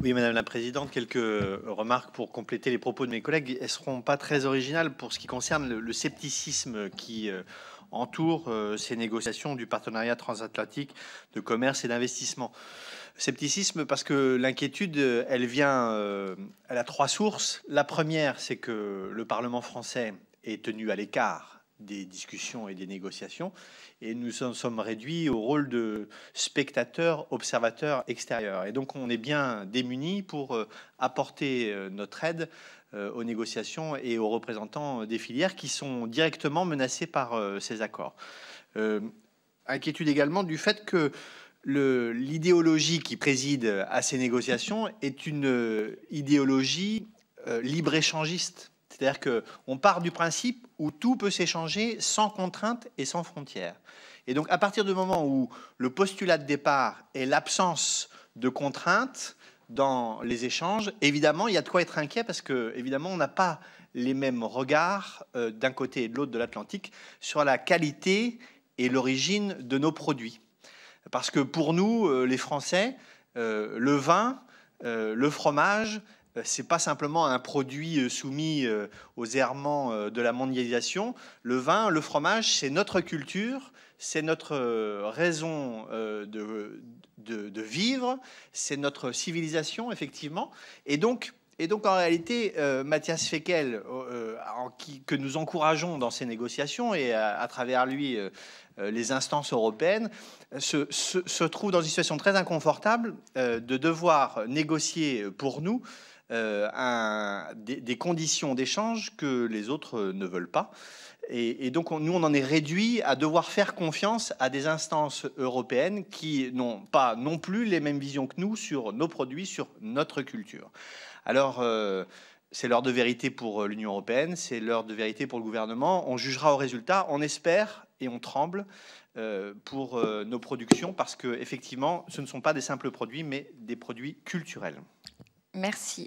Oui, Madame la Présidente, quelques euh, remarques pour compléter les propos de mes collègues. Elles ne seront pas très originales pour ce qui concerne le, scepticisme qui euh, entoure euh, ces négociations du partenariat transatlantique de commerce et d'investissement. Scepticisme parce que l'inquiétude, elle vient, elle a trois sources. La première, c'est que le Parlement français est tenu à l'écart des discussions et des négociations, et nous en sommes réduits au rôle de spectateur, observateur extérieur. Et donc on est bien démunis pour euh, apporter euh, notre aide euh, aux négociations et aux représentants des filières qui sont directement menacés par ces accords. inquiétude également du fait que l'idéologie qui préside à ces négociations est une idéologie libre-échangiste. C'est-à-dire qu'on part du principe où tout peut s'échanger sans contrainte et sans frontières. Et donc, à partir du moment où le postulat de départ est l'absence de contraintes dans les échanges, évidemment, il y a de quoi être inquiet parce que, évidemment, on n'a pas les mêmes regards euh, d'un côté et de l'autre de l'Atlantique sur la qualité et l'origine de nos produits. Parce que pour nous, euh, les Français, euh, le vin, le fromage, euh, c'est pas simplement un produit euh, soumis euh, aux errements de la mondialisation. Le vin, le fromage, c'est notre culture, c'est notre raison de, de, vivre, c'est notre civilisation, effectivement. Et donc, et donc, en réalité, Mathias Fekel, que nous encourageons dans ces négociations et à, travers lui les instances européennes, se, se, se, dans une situation très inconfortable de devoir négocier pour nous euh, des, conditions d'échange que les autres euh, ne veulent pas. Et, donc, nous, on en est réduit à devoir faire confiance à des instances européennes qui n'ont pas non plus les mêmes visions que nous sur nos produits, sur notre culture. Alors, euh, c'est l'heure de vérité pour l'Union européenne, c'est l'heure de vérité pour le gouvernement. On jugera au résultat, on espère et on tremble pour nos productions parce que effectivement, ce ne sont pas des simples produits, mais des produits culturels. Merci.